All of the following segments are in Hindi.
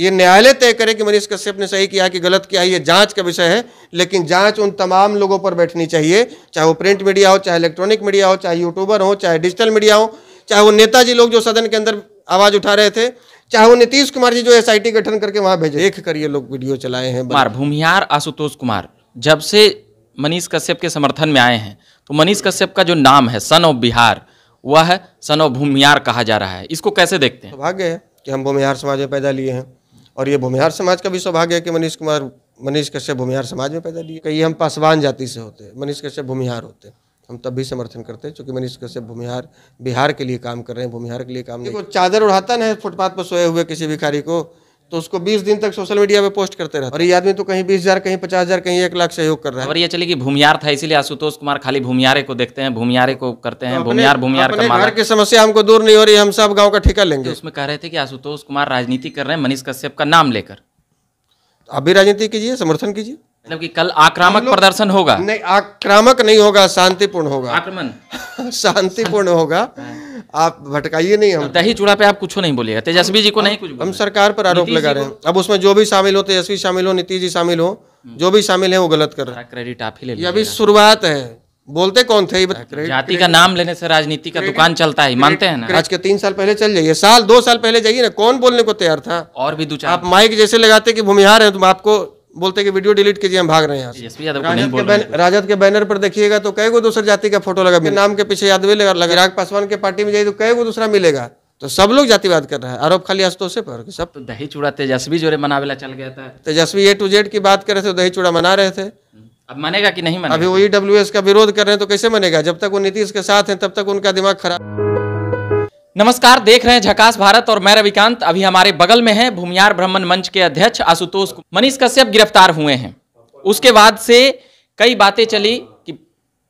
ये न्यायालय तय करे कि मनीष कश्यप ने सही किया कि गलत किया ये जांच का विषय है लेकिन जांच उन तमाम लोगों पर बैठनी चाहिए चाहे वो प्रिंट मीडिया हो चाहे इलेक्ट्रॉनिक मीडिया हो चाहे यूट्यूबर हो चाहे डिजिटल मीडिया हो चाहे वो नेताजी लोग जो सदन के अंदर आवाज उठा रहे थे चाहे वो नीतीश कुमार जी जो एस गठन करके वहां भेजे देख कर ये लोग वीडियो चलाए हैं कुमार भूमिहार आशुतोष कुमार जब से मनीष कश्यप के समर्थन में आए हैं तो मनीष कश्यप का जो नाम है सन ऑफ बिहार वह सन ऑफ भूमिहार कहा जा रहा है इसको कैसे देखते हैं भाग्य है कि हम भूमिहार समाज में पैदा लिए हैं और ये भूमिहार समाज का भी सौभाग्य है कि मनीष कुमार मनीष कश्यप भूमिहार समाज में पैदा लिए कई हम पासवान जाति से होते मनीष कश्यप भूमिहार होते हम तब भी समर्थन करते हैं चूँकि मनीष कश्यप भूमिहार बिहार के लिए काम कर रहे हैं भूमिहार के लिए काम देखो चादर उड़ाता ना है फुटपाथ पर सोए हुए किसी भिखारी को तो उसको 20 दिन तक सोशल मीडिया पे पोस्ट करते रहते और ये आदमी तो कहीं बीस हजार कहीं पचास हजार कहीं एक लाख सहयोग कर रहा है और ये चले कि भूमियार था इसीलिए आशुतोष कुमार खाली भूमियारे को देखते हैं भूमियारे को करते हैं तो भूमियार भूमियार का की समस्या हमको दूर नहीं हो रही हम सब गाँव का ठेका लेंगे तो उसमें कह रहे थे कि आशुतोष कुमार राजनीति कर रहे हैं मनीष कश्यप का नाम लेकर तो आप भी राजनीति कीजिए समर्थन कीजिए मतलब कि कल आक्रामक प्रदर्शन होगा नहीं आक्रामक नहीं होगा शांतिपूर्ण होगा आक्रमण शांतिपूर्ण होगा आप भटकाइए नहीं हम दही चूड़ा पे आप कुछ नहीं बोलिएगा तेजस्वी जी को नहीं कुछ हम सरकार पर आरोप लगा रहे हैं अब उसमें जो भी शामिल हो तेजस्वी शामिल हो नीतीश जी शामिल हो हम्म। जो भी शामिल है वो गलत कर रहे हैं क्रेडिट हाँ, आप ही ले अभी शुरुआत है बोलते कौन थे हाँ, जाति का नाम लेने से राजनीति का दुकान चलता है मानते हैं ना आज के तीन साल पहले चल जाइए साल दो साल पहले जाइए ना कौन बोलने को तैयार था और भी दो आप माइक जैसे लगाते कि भूमिहार है तुम तो आपको बोलते कि वीडियो डिलीट कीजिए हम भाग रहे हैं राजद के बैनर पर देखिएगा तो कई गो दूसर जाति का फोटो लगा नाम के पीछे यादव लगा लगा पासवान के पार्टी में जाइए तो कई गो दूसरा मिलेगा तो सब लोग जातिवाद कर रहे हैं आरोप खाली आस्तोषे पर सब तो दही चूड़ा तेजस्वी जोरे मनावे चल गया था तेजस्वी ए टू जेड की बात कर रहे थे तो दही चूड़ा मना रहे थे हम्म। अब मानेगा कि नहीं मानेगा अभी वो ई e का विरोध कर रहे हैं तो कैसे मानेगा जब तक वो नीतीश के साथ हैं तब तक उनका दिमाग खराब नमस्कार देख रहे हैं झकास भारत और मैं रविकांत अभी हमारे बगल में हैं भूमियार ब्राह्मण मंच के अध्यक्ष आशुतोष मनीष कश्यप गिरफ्तार हुए हैं उसके बाद से कई बातें चली कि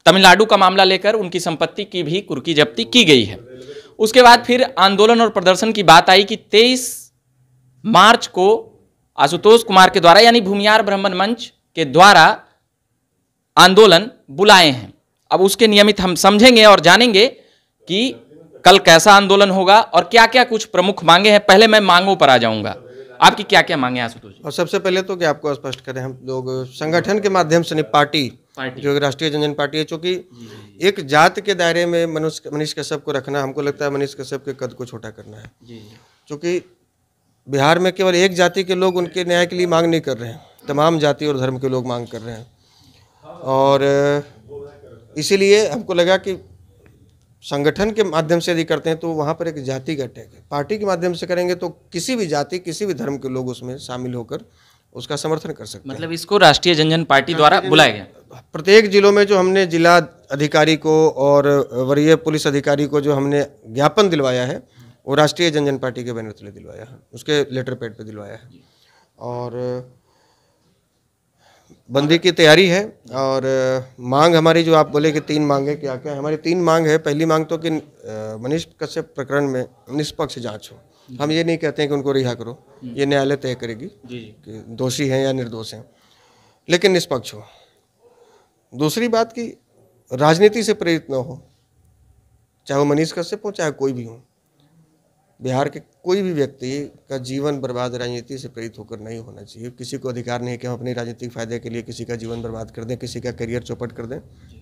तमिलनाडु का मामला लेकर उनकी संपत्ति की भी कुर्की जब्ती की गई है उसके बाद फिर आंदोलन और प्रदर्शन की बात आई कि तेईस मार्च को आशुतोष कुमार के द्वारा यानी भूमियार ब्राह्मण मंच के द्वारा आंदोलन बुलाए हैं अब उसके नियमित हम समझेंगे और जानेंगे कि कल कैसा आंदोलन होगा और क्या क्या कुछ प्रमुख मांगे हैं पहले मैं मांगों पर आ जाऊंगा आपकी क्या क्या मांगे आशुतोष और सबसे पहले तो क्या आपको स्पष्ट करें हम लोग संगठन के माध्यम से पार्टी, पार्टी जो राष्ट्रीय जनजन पार्टी है चूंकि एक जात के दायरे में मनुष्य मनीष कश्यप को रखना हमको लगता है मनीष कश्यप के कद को छोटा करना है चूंकि बिहार में केवल एक जाति के लोग उनके न्याय के लिए मांग नहीं कर रहे हैं तमाम जाति और धर्म के लोग मांग कर रहे हैं और इसीलिए हमको लगा कि संगठन के माध्यम से यदि करते हैं तो वहाँ पर एक जाति का अटैक है पार्टी के माध्यम से करेंगे तो किसी भी जाति किसी भी धर्म के लोग उसमें शामिल होकर उसका समर्थन कर सकते मतलब इसको राष्ट्रीय जनजन पार्टी द्वारा बुलाया गया प्रत्येक जिलों में जो हमने जिला अधिकारी को और वरीय पुलिस अधिकारी को जो हमने ज्ञापन दिलवाया है वो राष्ट्रीय जनजन पार्टी के बैनर तले दिलवाया है उसके लेटर पैड पर दिलवाया है और बंदी की तैयारी है और मांग हमारी जो आप बोले कि तीन मांगे क्या क्या है हमारी तीन मांग है पहली मांग तो कि मनीष कश्यप प्रकरण में निष्पक्ष जांच हो हम ये नहीं कहते हैं कि उनको रिहा करो ये न्यायालय तय करेगी कि दोषी हैं या निर्दोष हैं लेकिन निष्पक्ष हो दूसरी बात कि राजनीति से प्रेरित न हो चाहे वो मनीष कश्यप हो चाहे कोई भी हो बिहार के कोई भी व्यक्ति का जीवन बर्बाद राजनीति से प्रेरित होकर नहीं होना चाहिए किसी को अधिकार नहीं है कि हम अपने राजनीतिक फायदे के लिए किसी का जीवन बर्बाद कर दें किसी का करियर चौपट कर दें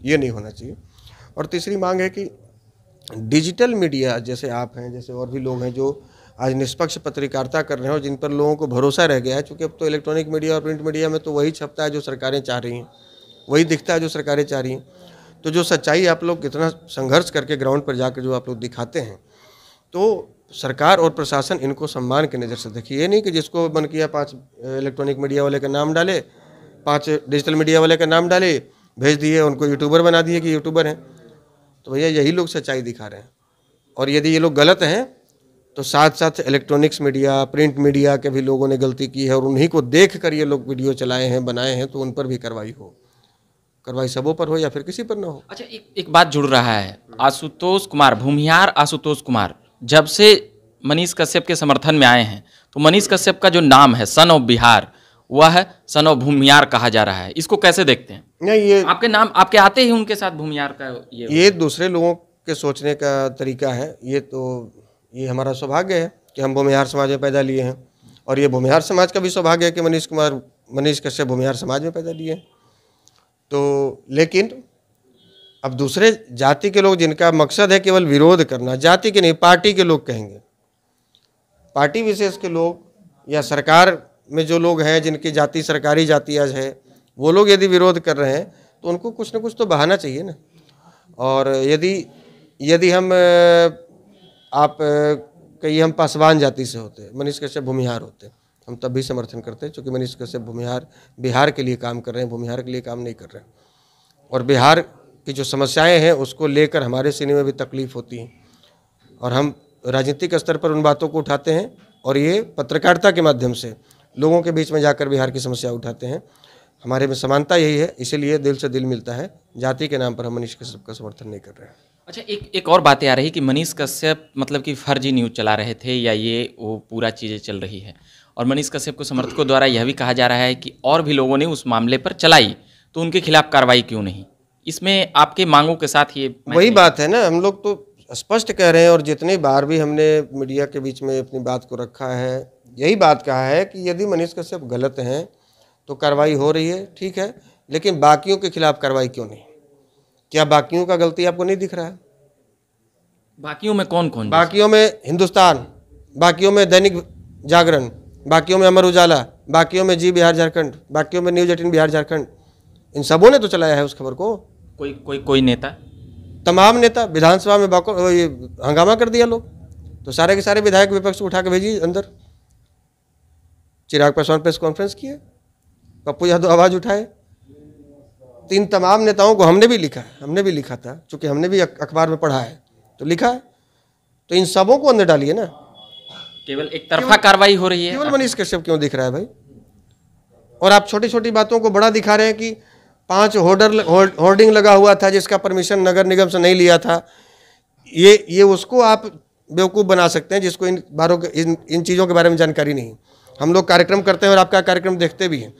ये नहीं होना चाहिए और तीसरी मांग है कि डिजिटल मीडिया जैसे आप हैं जैसे और भी लोग हैं जो आज निष्पक्ष पत्रकारिता कर रहे हैं और जिन पर लोगों को भरोसा रह गया है चूँकि अब तो इलेक्ट्रॉनिक मीडिया और प्रिंट मीडिया में तो वही छपता है जो सरकारें चाह रही हैं वही दिखता है जो सरकारें चाह रही हैं तो जो सच्चाई आप लोग कितना संघर्ष करके ग्राउंड पर जाकर जो आप लोग दिखाते हैं तो सरकार और प्रशासन इनको सम्मान की नज़र से देखिए ये नहीं कि जिसको मन किया पाँच इलेक्ट्रॉनिक मीडिया वाले का नाम डाले पाँच डिजिटल मीडिया वाले का नाम डाले भेज दिए उनको यूट्यूबर बना दिए कि यूट्यूबर हैं तो भैया यही लोग सच्चाई दिखा रहे हैं और यदि ये लोग गलत हैं तो साथ साथ इलेक्ट्रॉनिक्स मीडिया प्रिंट मीडिया के भी लोगों ने गलती की है और उन्हीं को देख कर ये लोग वीडियो चलाए हैं बनाए हैं तो उन पर भी कार्रवाई हो कार्रवाई सबों पर हो या फिर किसी पर ना हो अच्छा एक एक बात जुड़ रहा है आशुतोष कुमार भूमिहार आशुतोष कुमार जब से मनीष कश्यप के समर्थन में आए हैं तो मनीष कश्यप का जो नाम है सन ऑफ बिहार वह सन ऑफ भूमियार कहा जा रहा है इसको कैसे देखते हैं नहीं ये आपके नाम आपके आते ही उनके साथ भूमियार का ये ये दूसरे लोगों के सोचने का तरीका है ये तो ये हमारा सौभाग्य है कि हम भूमिहार समाज में पैदा लिए हैं और ये भूमिहार समाज का भी सौभाग्य है कि मनीष कुमार मनीष कश्यप भूमिहार समाज में पैदा लिए हैं तो लेकिन अब दूसरे जाति के लोग जिनका मकसद है केवल विरोध करना जाति के नहीं पार्टी के लोग कहेंगे पार्टी विशेष के लोग या सरकार में जो लोग हैं जिनकी जाति सरकारी जाति आज है वो लोग यदि विरोध कर रहे हैं तो उनको कुछ ना कुछ तो बहाना चाहिए ना और यदि यदि हम आप कहिए हम पासवान जाति से होते मनीष कश्यप भूमिहार होते हम तब भी समर्थन करते हैं चूँकि मनीष कश्यप भूमिहार बिहार के लिए काम कर रहे हैं भूमिहार के लिए काम नहीं कर रहे हैं और बिहार की जो समस्याएं हैं उसको लेकर हमारे सिने में भी तकलीफ़ होती हैं और हम राजनीतिक स्तर पर उन बातों को उठाते हैं और ये पत्रकारिता के माध्यम से लोगों के बीच में जाकर बिहार की समस्या उठाते हैं हमारे में समानता यही है इसीलिए दिल से दिल मिलता है जाति के नाम पर हम मनीष कश्यप का समर्थन नहीं कर रहे हैं अच्छा एक एक और बातें आ रही कि मनीष कश्यप मतलब कि फर्जी न्यूज़ चला रहे थे या ये वो पूरा चीज़ें चल रही है और मनीष कश्यप को समर्थकों द्वारा यह भी कहा जा रहा है कि और भी लोगों ने उस मामले पर चलाई तो उनके खिलाफ कार्रवाई क्यों नहीं इसमें आपके मांगों के साथ ये वही बात है ना हम लोग तो स्पष्ट कह रहे हैं और जितनी बार भी हमने मीडिया के बीच में अपनी बात को रखा है यही बात कहा है कि यदि मनीष कश्यप गलत हैं तो कार्रवाई हो रही है ठीक है लेकिन बाकियों के खिलाफ कार्रवाई क्यों नहीं क्या बाकियों का गलती आपको नहीं दिख रहा है बाकियों में कौन कौन बाकियों में हिंदुस्तान बाकियों में दैनिक जागरण बाकियों में अमर उजाला बाकियों में जी बिहार झारखंड बाकियों में न्यूज एटीन बिहार झारखंड इन सबों ने तो चलाया है उस खबर को कोई कोई कोई नेता तमाम नेता विधानसभा में ये हंगामा कर दिया लोग तो सारे के सारे विधायक विपक्ष को उठा के भेजी अंदर चिराग पासवान प्रेस कॉन्फ्रेंस किए पप्पू यादव आवाज़ उठाए तीन तो तमाम नेताओं को हमने भी लिखा है हमने भी लिखा था चूंकि हमने भी अखबार में पढ़ा है तो लिखा है तो इन सबों को अंदर डालिए ना केवल एक तरफा कार्रवाई हो रही है केवल मनीष कश्यप क्यों दिख रहा है भाई और आप छोटी छोटी बातों को बड़ा दिखा रहे हैं कि पांच होर्डर होर्डिंग लगा हुआ था जिसका परमिशन नगर निगम से नहीं लिया था ये ये उसको आप बेवकूफ़ बना सकते हैं जिसको इन बारों के इन इन चीज़ों के बारे में जानकारी नहीं हम लोग कार्यक्रम करते हैं और आपका कार्यक्रम देखते भी हैं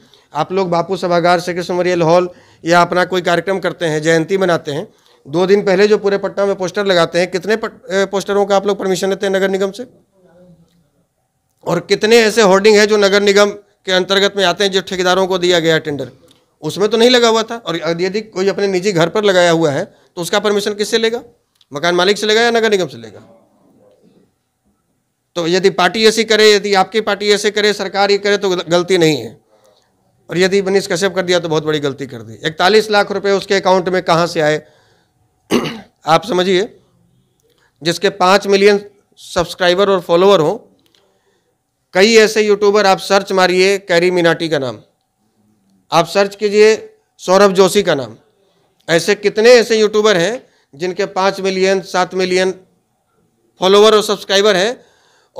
आप लोग बापू सभागार से कृष्ण हॉल या अपना कोई कार्यक्रम करते हैं जयंती मनाते हैं दो दिन पहले जो पूरे पटना में पोस्टर लगाते हैं कितने पोस्टरों का आप लोग परमिशन लेते हैं नगर निगम से और कितने ऐसे होर्डिंग है जो नगर निगम के अंतर्गत में आते हैं जो ठेकेदारों को दिया गया टेंडर उसमें तो नहीं लगा हुआ था और यदि कोई अपने निजी घर पर लगाया हुआ है तो उसका परमिशन किससे लेगा मकान मालिक से लेगा या नगर निगम से लेगा तो यदि पार्टी ऐसी करे यदि आपकी पार्टी ऐसे करे सरकार ये करे तो गलती नहीं है और यदि मनीष कश्यप कर दिया तो बहुत बड़ी गलती कर दी इकतालीस लाख रुपए उसके अकाउंट में कहाँ से आए आप समझिए जिसके पाँच मिलियन सब्सक्राइबर और फॉलोअर हों कई ऐसे यूट्यूबर आप सर्च मारिए कैरी मिनाटी का नाम आप सर्च कीजिए सौरभ जोशी का नाम ऐसे कितने ऐसे यूट्यूबर हैं जिनके पाँच मिलियन सात मिलियन फॉलोवर और सब्सक्राइबर हैं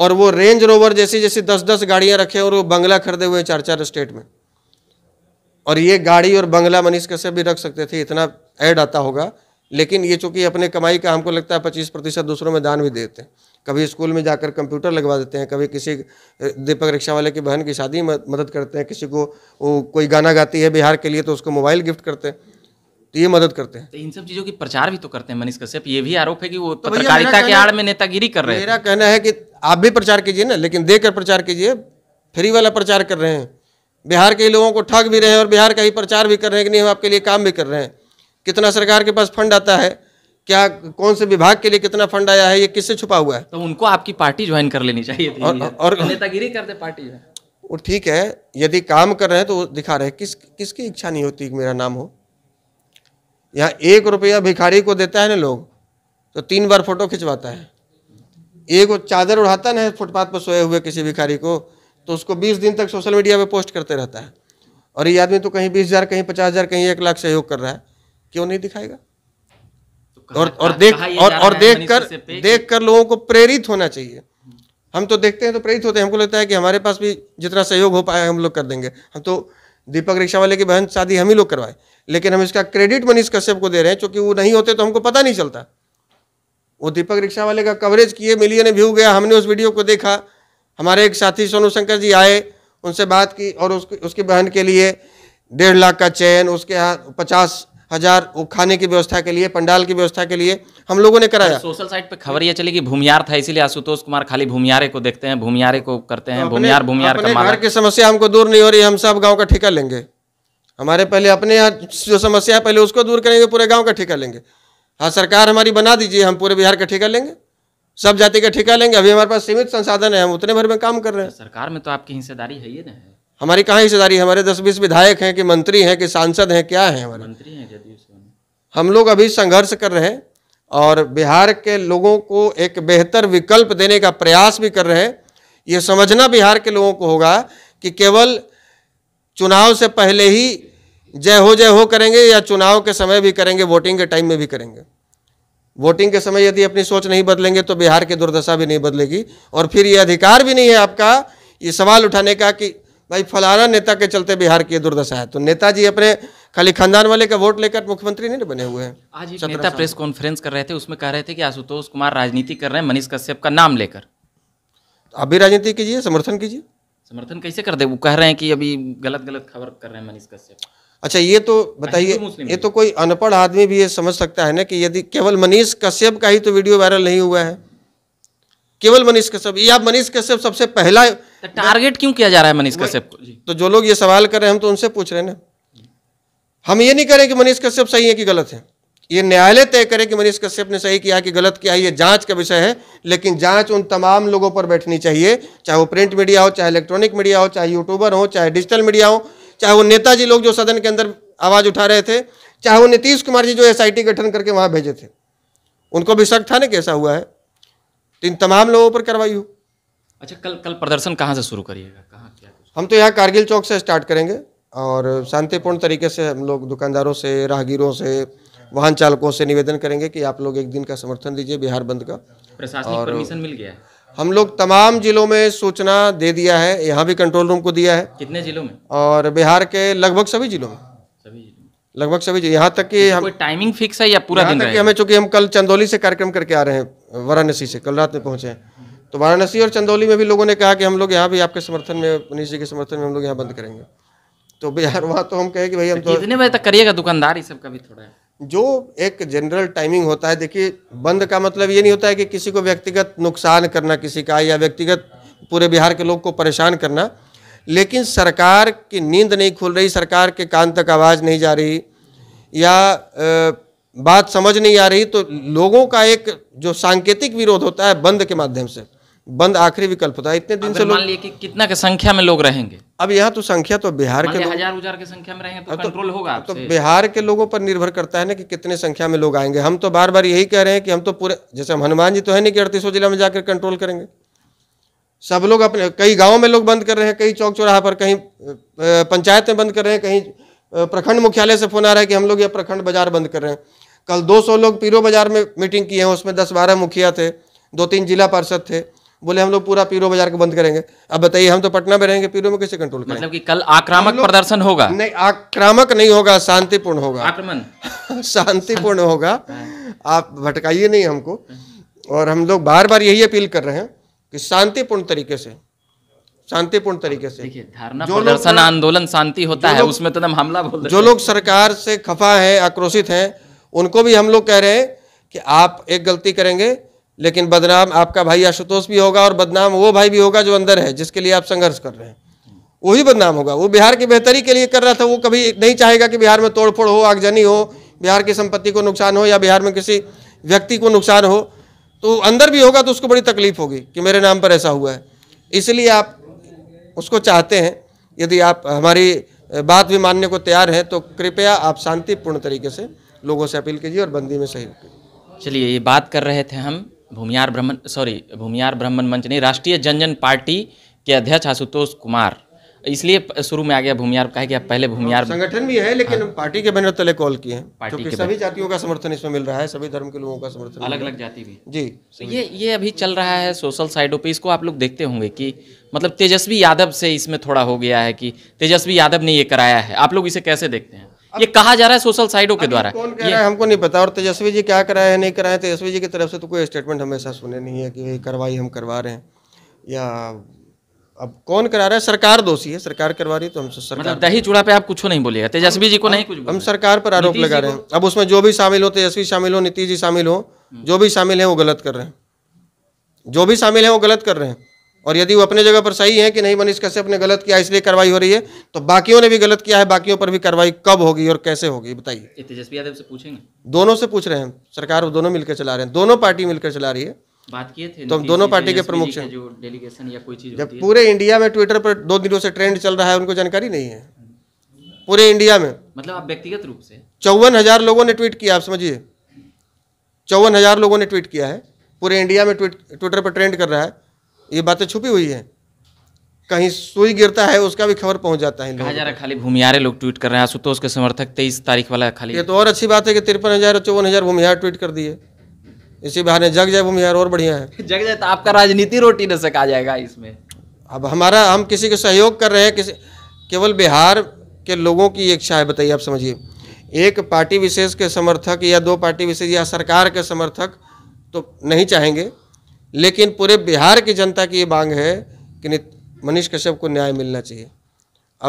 और वो रेंज रोवर जैसी जैसी दस दस गाड़ियाँ रखे और वो बंगला खरीदे हुए चार चार स्टेट में और ये गाड़ी और बंगला मनीष कैसे भी रख सकते थे इतना ऐड आता होगा लेकिन ये चूँकि अपने कमाई का हमको लगता है पच्चीस प्रतिशत दूसरों में दान भी देते हैं कभी स्कूल में जाकर कंप्यूटर लगवा देते हैं कभी किसी दीपक रिक्शा वाले की बहन की शादी में मदद करते हैं किसी को वो कोई गाना गाती है बिहार के लिए तो उसको मोबाइल गिफ्ट करते हैं तो ये मदद करते हैं तो इन सब चीज़ों की प्रचार भी तो करते हैं मनीष कश्यप ये भी आरोप है कि वो तो पत्रकारिता के आड़ में नेतागिरी कर रहे हैं मेरा कहना है कि आप भी प्रचार कीजिए ना लेकिन देकर प्रचार कीजिए फ्री वाला प्रचार कर रहे हैं बिहार के लोगों को ठग भी रहे हैं और बिहार का ही प्रचार भी कर रहे हैं कि नहीं हम आपके लिए काम भी कर रहे हैं कितना सरकार के पास फंड आता है क्या कौन से विभाग के लिए कितना फंड आया है ये किससे छुपा हुआ है तो उनको आपकी पार्टी ज्वाइन कर लेनी चाहिए थी और, और नेतागिरी करते पार्टी और ठीक है यदि काम कर रहे हैं तो दिखा रहे हैं किस किसकी इच्छा नहीं होती कि मेरा नाम हो यहाँ एक रुपया भिखारी को देता है ना लोग तो तीन बार फोटो खिंचवाता है एक चादर उड़ाता ना फुटपाथ पर सोए हुए किसी भिखारी को तो उसको बीस दिन तक सोशल मीडिया पर पोस्ट करते रहता है और ये आदमी तो कहीं बीस हज़ार कहीं पचास हज़ार कहीं एक लाख सहयोग कर रहा है क्यों नहीं दिखाएगा तो और और देख और और देख कर देख कर लोगों को प्रेरित होना चाहिए हम तो देखते हैं तो प्रेरित होते हैं हमको लगता है कि हमारे पास भी जितना सहयोग हो पाया हम लोग कर देंगे हम तो दीपक रिक्शा वाले की बहन शादी हम ही लोग करवाए लेकिन हम इसका क्रेडिट मनीष कश्यप को दे रहे हैं क्योंकि वो नहीं होते तो हमको पता नहीं चलता वो दीपक रिक्शा वाले का कवरेज किए मिलियन व्यू गया हमने उस वीडियो को देखा हमारे एक साथी सोनू शंकर जी आए उनसे बात की और उसकी उसकी बहन के लिए डेढ़ लाख का चयन उसके यहाँ पचास हजार खाने की व्यवस्था के लिए पंडाल की व्यवस्था के लिए हम लोगों ने कराया सोशल तो साइट पे खबर ये चली कि भूमियार था इसीलिए आशुतोष कुमार खाली भूमियारे को देखते हैं भूमियारे को करते हैं तो भूमियार भूमियार का घर की समस्या हमको दूर नहीं हो रही हम सब गाँव का ठेका लेंगे हमारे पहले अपने यहाँ जो समस्या है पहले उसको दूर करेंगे पूरे गाँव का ठेका लेंगे हाँ सरकार हमारी बना दीजिए हम पूरे बिहार का ठेका लेंगे सब जाति का ठेका लेंगे अभी हमारे पास सीमित संसाधन है हम उतने भर में काम कर रहे हैं सरकार में तो आपकी हिस्सेदारी है ये ना हमारी कहाँ हिस्सेदारी है हमारे दस बीस विधायक हैं कि मंत्री हैं कि सांसद हैं क्या है हमारे मंत्री हम लोग अभी संघर्ष कर रहे हैं और बिहार के लोगों को एक बेहतर विकल्प देने का प्रयास भी कर रहे हैं ये समझना बिहार के लोगों को होगा कि केवल चुनाव से पहले ही जय हो जय हो करेंगे या चुनाव के समय भी करेंगे वोटिंग के टाइम में भी करेंगे वोटिंग के समय यदि अपनी सोच नहीं बदलेंगे तो बिहार की दुर्दशा भी नहीं बदलेगी और फिर ये अधिकार भी नहीं है आपका ये सवाल उठाने का कि भाई फलाना नेता के चलते बिहार की दुर्दशा है तो नेताजी अपने खाली खानदान वाले का वोट लेकर मुख्यमंत्री नहीं बने हुए हैं आज नेता प्रेस कॉन्फ्रेंस कर रहे थे उसमें कह रहे थे कि आशुतोष कुमार राजनीति कर रहे हैं मनीष कश्यप का नाम लेकर अभी राजनीति कीजिए समर्थन कीजिए समर्थन कैसे कर दे वो कह रहे हैं कि अभी गलत गलत खबर कर रहे हैं मनीष कश्यप अच्छा ये तो बताइए ये तो कोई अनपढ़ आदमी भी ये समझ सकता है ना कि यदि केवल मनीष कश्यप का ही तो वीडियो वायरल नहीं हुआ है केवल मनीष कश्यप या मनीष कश्यप सबसे पहला टारगेट तो क्यों किया जा रहा है मनीष कश्यप को तो जो लोग ये सवाल कर रहे हैं हम तो उनसे पूछ रहे हैं ना हम ये नहीं करें कि मनीष कश्यप सही है कि गलत है ये न्यायालय तय करे कि मनीष कश्यप ने सही किया कि गलत किया ये जांच का विषय है लेकिन जांच उन तमाम लोगों पर बैठनी चाहिए चाहे वो प्रिंट मीडिया हो चाहे इलेक्ट्रॉनिक मीडिया हो चाहे यूट्यूबर हो चाहे डिजिटल मीडिया हो चाहे वो नेताजी लोग जो सदन के अंदर आवाज़ उठा रहे थे चाहे वो नीतीश कुमार जी जो एस गठन करके वहां भेजे थे उनको भी शक था ना कैसा हुआ है तो इन तमाम लोगों पर कार्रवाई हो अच्छा कल कल प्रदर्शन कहाँ से शुरू करिएगा कहाँ क्या हम तो यहाँ कारगिल चौक से स्टार्ट करेंगे और शांतिपूर्ण तरीके से हम लोग दुकानदारों से राहगीरों से वाहन चालकों से निवेदन करेंगे कि आप लोग एक दिन का समर्थन दीजिए बिहार बंद का प्रशासनिक परमिशन मिल गया हम लोग तमाम जिलों में सूचना दे दिया है यहाँ भी कंट्रोल रूम को दिया है कितने जिलों में और बिहार के लगभग सभी जिलों में सभी लगभग सभी यहाँ तक कि तो हम टाइमिंग फिक्स है या पूरा दिन तक हमें चूंकि हम कल चंदौली से कार्यक्रम करके आ रहे हैं वाराणसी से कल रात में पहुँचे हैं तो वाराणसी और चंदौली में भी लोगों ने कहा कि हम लोग यहाँ भी आपके समर्थन में मनीष जी के समर्थन में हम लोग यहाँ बंद करेंगे तो बिहार वहाँ तो हम कहे कि भाई हम तो, तो कितने बजे तक करिएगा दुकानदार ही सब का भी थोड़ा है जो एक जनरल टाइमिंग होता है देखिए बंद का मतलब ये नहीं होता है कि किसी को व्यक्तिगत नुकसान करना किसी का या व्यक्तिगत पूरे बिहार के लोग को परेशान करना लेकिन सरकार की नींद नहीं खुल रही सरकार के कान तक आवाज़ नहीं जा रही या बात समझ नहीं आ रही तो लोगों का एक जो सांकेतिक विरोध होता है बंद के माध्यम से बंद आखिरी विकल्प होता है इतने दिन से मान कि कितना के संख्या में लोग रहेंगे अब यहाँ तो संख्या तो बिहार के हजार हजार के संख्या में रहेंगे तो, तो कंट्रोल होगा तो बिहार के लोगों पर निर्भर करता है ना कि कितने संख्या में लोग आएंगे हम तो बार बार यही कह रहे हैं कि हम तो पूरे जैसे हम हनुमान जी तो है नहीं कि अड़तीसों जिला में जाकर कंट्रोल करेंगे सब लोग अपने कई गाँव में लोग बंद कर रहे हैं कई चौक चौराहा पर कहीं पंचायत में बंद कर रहे हैं कहीं प्रखंड मुख्यालय से फोन आ रहा है कि हम लोग यह प्रखंड बाजार बंद कर रहे हैं कल 200 लोग पीरो बाजार में मीटिंग किए हैं उसमें 10-12 मुखिया थे दो तीन जिला पार्षद थे बोले हम लोग पूरा पीरो बाजार को बंद करेंगे अब बताइए हम तो पटना में रहेंगे पीरो में कैसे कंट्रोल करेंगे मतलब कि कल आक्रामक प्रदर्शन होगा नहीं आक्रामक नहीं होगा शांतिपूर्ण होगा आक्रमण शांतिपूर्ण होगा आप भटकाइए नहीं हमको और हम लोग बार बार यही अपील कर रहे हैं कि शांतिपूर्ण तरीके से शांतिपूर्ण तरीके से देखिए धारणा प्रदर्शन आंदोलन शांति होता है उसमें तो हमला बोल जो लोग सरकार से खफा है आक्रोशित है उनको भी हम लोग कह रहे हैं कि आप एक गलती करेंगे लेकिन बदनाम आपका भाई आशुतोष भी होगा और बदनाम वो भाई भी होगा जो अंदर है जिसके लिए आप संघर्ष कर रहे हैं वही बदनाम होगा वो बिहार की बेहतरी के लिए कर रहा था वो कभी नहीं चाहेगा कि बिहार में तोड़फोड़ हो आगजनी हो बिहार की संपत्ति को नुकसान हो या बिहार में किसी व्यक्ति को नुकसान हो तो अंदर भी होगा तो उसको बड़ी तकलीफ होगी कि मेरे नाम पर ऐसा हुआ है इसलिए आप उसको चाहते हैं यदि आप हमारी बात भी मानने को तैयार हैं तो कृपया आप शांतिपूर्ण तरीके से लोगों से अपील कीजिए और बंदी में सहयोग कीजिए चलिए ये बात कर रहे थे हम भूमियार ब्राह्मण सॉरी भूमियार ब्राह्मण मंच नहीं राष्ट्रीय जन जन पार्टी के अध्यक्ष आशुतोष कुमार इसलिए शुरू में आ गया भूमियार कहा गया पहले भूमियार हाँ, संगठन भी है लेकिन हाँ। पार्टी के बैनर तले कॉल किए हैं पार्टी के सभी जातियों का समर्थन इसमें मिल रहा है सभी धर्म के लोगों का समर्थन अलग अलग जाति भी जी तो ये ये अभी चल रहा है सोशल साइडों पे इसको आप लोग देखते होंगे कि मतलब तेजस्वी यादव से इसमें थोड़ा हो गया है कि तेजस्वी यादव ने ये कराया है आप लोग इसे कैसे देखते हैं ये कहा जा रहा है सोशल साइटों के द्वारा कौन कह रहा है हमको नहीं पता और तेजस्वी जी क्या कराए हैं नहीं कराए तेजस्वी जी की तरफ से तो कोई स्टेटमेंट हमेशा सुने नहीं है कि कार्रवाई हम करवा रहे हैं या अब कौन करा रहा है सरकार दोषी है सरकार करवा रही है तो हम मतलब सरकार मतलब दही चूड़ा पे आप कुछ नहीं बोलेगा तेजस्वी जी को नहीं कुछ हम सरकार पर आरोप लगा रहे हैं अब उसमें जो भी शामिल हो तेजस्वी शामिल हो नीतीश जी शामिल हो हम्म। जो भी शामिल है वो गलत कर रहे हैं जो भी शामिल है वो गलत कर रहे हैं और यदि वो अपने जगह पर सही है कि नहीं मनीष कश्यप ने गलत किया इसलिए कार्रवाई हो रही है तो बाकियों ने भी गलत किया है बाकियों पर भी कार्रवाई कब होगी और कैसे होगी बताइए तेजस्वी यादव से पूछेंगे दोनों से पूछ रहे हैं सरकार दोनों मिलकर चला रहे हैं दोनों पार्टी मिलकर चला रही है बात किए थे तो हम दोनों पार्टी के प्रमुख जो डेलीगेशन या कोई चीज जब पूरे इंडिया में ट्विटर पर दो दिनों से ट्रेंड चल रहा है उनको जानकारी नहीं है पूरे इंडिया में मतलब आप व्यक्तिगत रूप से चौवन हजार लोगों ने ट्वीट किया आप समझिए चौवन हजार लोगों ने ट्वीट किया है पूरे इंडिया में ट्वीट ट्विटर पर ट्रेंड कर रहा है ये बातें छुपी हुई है कहीं सुई गिरता है उसका भी खबर पहुंच जाता है जा रहा खाली भूमियारे लोग ट्वीट कर रहे हैं आशुतोष के समर्थक तेईस तारीख वाला खाली ये तो और अच्छी बात है कि तिरपन हज़ार और चौवन हज़ार भूमिहार ट्वीट कर दिए इसी बहाने जग जाए भूमिहार और बढ़िया है जग जाए तो आपका राजनीति रोटी न सका जाएगा इसमें अब हमारा हम किसी को सहयोग कर रहे हैं किसी केवल बिहार के लोगों की इच्छा है बताइए आप समझिए एक पार्टी विशेष के समर्थक या दो पार्टी विशेष या सरकार के समर्थक तो नहीं चाहेंगे लेकिन पूरे बिहार की जनता की ये मांग है कि मनीष कश्यप को न्याय मिलना चाहिए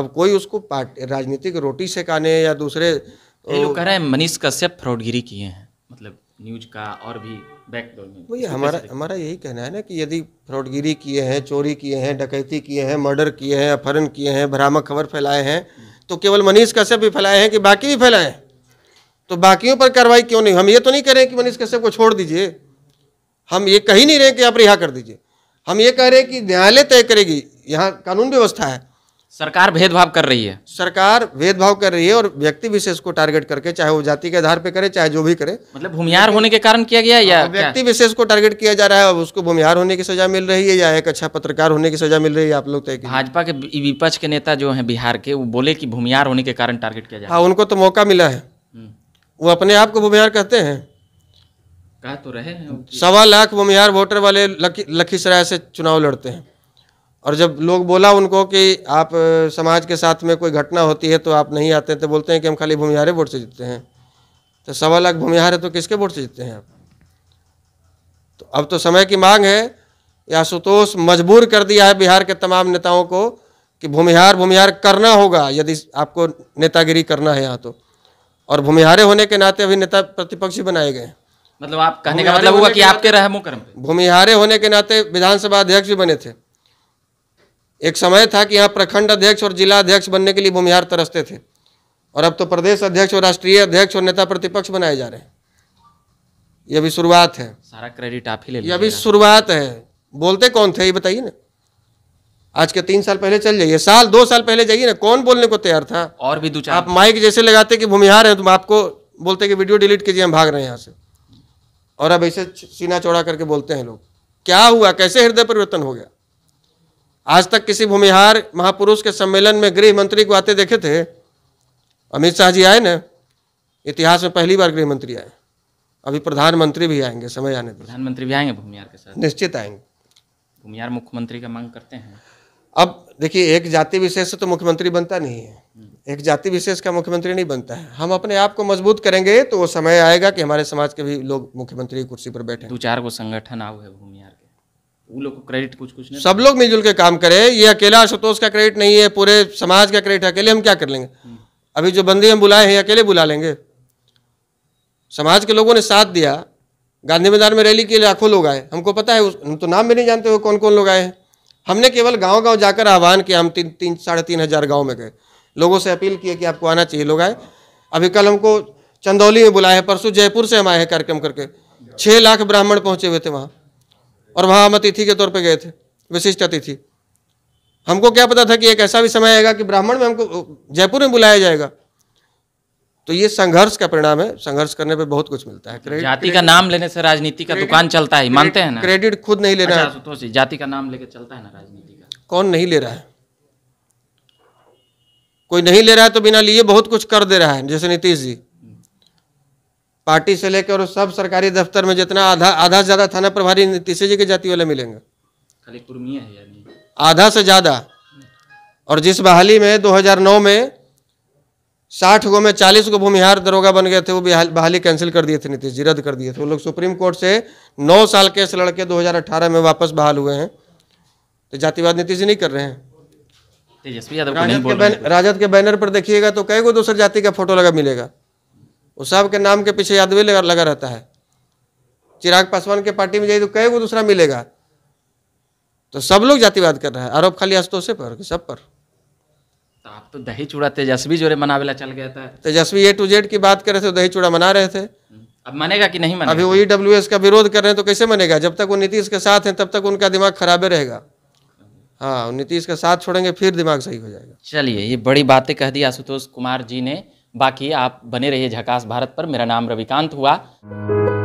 अब कोई उसको पार्टी राजनीतिक रोटी से काने या दूसरे ये लोग कह रहे हैं मनीष कश्यप फ्रॉडगिरी किए हैं मतलब न्यूज का और भी बैकडोर में हमारा हमारा यही कहना है ना कि यदि फ्रॉडगिरी किए हैं चोरी किए हैं डकैती किए हैं मर्डर किए हैं अपहरण किए हैं भ्रामक खबर फैलाए हैं तो केवल मनीष कश्यप भी फैलाए हैं कि बाकी भी फैलाए हैं तो बाकियों पर कार्रवाई क्यों नहीं हम ये तो नहीं कह रहे हैं कि मनीष कश्यप को छोड़ दीजिए हम ये कह ही नहीं रहे कि आप रिहा कर दीजिए हम ये कह रहे हैं कि न्यायालय तय करेगी यहाँ कानून व्यवस्था है सरकार भेदभाव कर रही है सरकार भेदभाव कर रही है और व्यक्ति विशेष को टारगेट करके चाहे वो जाति के आधार पर करे चाहे जो भी करे मतलब भूमिहार होने के कारण किया गया या हाँ, व्यक्ति विशेष को टारगेट किया जा रहा है उसको भूमिहार होने की सजा मिल रही है या एक अच्छा पत्रकार होने की सजा मिल रही है आप लोग तय भाजपा के विपक्ष के नेता जो है बिहार के वो बोले की भूमिहार होने के कारण टारगेट किया जाए हाँ उनको तो मौका मिला है हम्म। वो अपने आप को भूमिहार कहते हैं कहा तो रहे हैं सवा लाख ममिहार वोटर वाले लखीसराय से चुनाव लड़ते हैं और जब लोग बोला उनको कि आप समाज के साथ में कोई घटना होती है तो आप नहीं आते तो बोलते हैं कि हम खाली भूमिहारे वोट से जीतते हैं तो सवा लाख भूमिहार है तो किसके वोट से जीतते हैं आप तो अब तो समय की मांग है या आशुतोष मजबूर कर दिया है बिहार के तमाम नेताओं को कि भूमिहार भूमिहार करना होगा यदि आपको नेतागिरी करना है यहाँ तो और भूमिहारे होने के नाते अभी नेता प्रतिपक्षी बनाए गए हैं मतलब आप कहने का मतलब हुआ कि आपके रहमो करम भूमिहारे होने के नाते विधानसभा अध्यक्ष भी बने थे एक समय था कि यहाँ प्रखंड अध्यक्ष और जिला अध्यक्ष बनने के लिए भूमिहार तरसते थे और अब तो प्रदेश अध्यक्ष और राष्ट्रीय अध्यक्ष और नेता प्रतिपक्ष बनाए जा रहे हैं ये भी शुरुआत है सारा क्रेडिट आप ही ले ये भी शुरुआत है बोलते कौन थे ये बताइए ना आज के तीन साल पहले चल जाइए साल दो साल पहले जाइए ना कौन बोलने को तैयार था और भी दो आप माइक जैसे लगाते कि भूमिहार है तुम तो आपको बोलते कि वीडियो डिलीट कीजिए हम भाग रहे हैं यहाँ से और अब ऐसे सीना चौड़ा करके बोलते हैं लोग क्या हुआ कैसे हृदय परिवर्तन हो गया आज तक किसी भूमिहार महापुरुष के सम्मेलन में गृह मंत्री को आते देखे थे अमित शाह जी आए ना इतिहास में पहली बार गृह मंत्री आए अभी प्रधानमंत्री भी आएंगे समय आने प्रधानमंत्री भी आएंगे भूमिहार के साथ निश्चित आएंगे भूमिहार मुख्यमंत्री का मांग करते हैं अब देखिए एक जाति विशेष से तो मुख्यमंत्री बनता नहीं है एक जाति विशेष का मुख्यमंत्री नहीं बनता है हम अपने आप को मजबूत करेंगे तो वो समय आएगा कि हमारे समाज के भी लोग मुख्यमंत्री की कुर्सी पर बैठे दो चार को संगठन आ हुए भूमिहार के लोग को क्रेडिट कुछ कुछ नहीं सब लोग मिलजुल के काम करें ये अकेला आशुतोष का क्रेडिट नहीं है पूरे समाज का क्रेडिट अकेले हम क्या कर लेंगे हम्म। अभी जो बंदी हम बुलाए हैं अकेले बुला लेंगे समाज के लोगों ने साथ दिया गांधी मैदान में रैली के लाखों लोग आए हमको पता है हम तो नाम भी नहीं जानते हो कौन कौन लोग आए हैं हमने केवल गांव गांव जाकर आह्वान किया हम तीन तीन साढ़े तीन हजार गाँव में गए लोगों से अपील किए कि आपको आना चाहिए लोग आए अभी कल हमको चंदौली में बुलाया है परसों जयपुर से हम आए हैं कार्यक्रम करके छः लाख ब्राह्मण पहुँचे हुए थे वहाँ और वहाँ हम अतिथि के तौर पर गए थे विशिष्ट अतिथि हमको क्या पता था कि एक ऐसा भी समय आएगा कि ब्राह्मण में हमको जयपुर में बुलाया जाएगा तो ये संघर्ष का परिणाम है संघर्ष करने पे बहुत कुछ मिलता है क्रेडिट जाति का नाम लेने से राजनीति का दुकान चलता है मानते हैं ना क्रेडिट खुद नहीं ले अच्छा, है जाति का नाम लेके चलता है ना राजनीति का कौन नहीं ले रहा है कोई नहीं ले रहा है तो बिना लिए बहुत कुछ कर दे रहा है जैसे नीतीश जी पार्टी से लेकर सब सरकारी दफ्तर में जितना आधा आधा से ज्यादा थाना प्रभारी नीतीश जी के जाति वाले मिलेंगे खाली है आधा से ज्यादा और जिस बहाली में 2009 में साठ गो में चालीस गो भूमिहार दरोगा बन गए थे वो बहाली कैंसिल कर दिए थे नीतीश जी रद्द कर दिए थे वो लोग सुप्रीम कोर्ट से नौ साल केस लड़के दो में वापस बहाल हुए हैं तो जातिवाद नीतीश जी नहीं कर रहे हैं तेजस्वी यादव राजद के बैनर पर देखिएगा तो कई गो दूसर जाति का फोटो लगा मिलेगा उस साहब के नाम के पीछे यादवी लगा, रहता है चिराग पासवान के पार्टी में जाइए तो कई गो दूसरा मिलेगा तो सब लोग जातिवाद कर रहा है आरोप खाली आस्तोषे पर कि सब पर तो आप तो दही चूड़ा तेजस्वी जोरे मनावेला चल गया था तेजस्वी ए टू जेड की बात कर रहे थे तो दही चूड़ा मना रहे थे हम्म। अब मनेगा कि नहीं मनेगा अभी वो डब्ल्यू e का विरोध कर रहे हैं तो कैसे मनेगा जब तक वो नीतीश के साथ हैं तब तक उनका दिमाग खराबे रहेगा हाँ नीतीश का साथ छोड़ेंगे फिर दिमाग सही हो जाएगा चलिए ये बड़ी बातें कह दी आशुतोष कुमार जी ने बाकी आप बने रहिए झकास भारत पर मेरा नाम रविकांत हुआ